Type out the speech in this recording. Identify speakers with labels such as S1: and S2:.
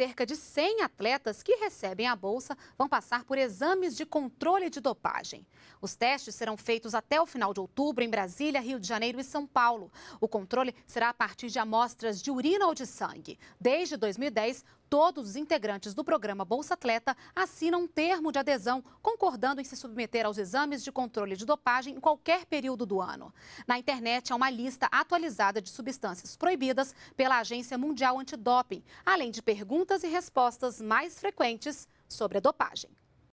S1: cerca de 100 atletas que recebem a bolsa vão passar por exames de controle de dopagem. Os testes serão feitos até o final de outubro em Brasília, Rio de Janeiro e São Paulo. O controle será a partir de amostras de urina ou de sangue. Desde 2010, Todos os integrantes do programa Bolsa Atleta assinam um termo de adesão, concordando em se submeter aos exames de controle de dopagem em qualquer período do ano. Na internet há uma lista atualizada de substâncias proibidas pela Agência Mundial Antidoping, além de perguntas e respostas mais frequentes sobre a dopagem.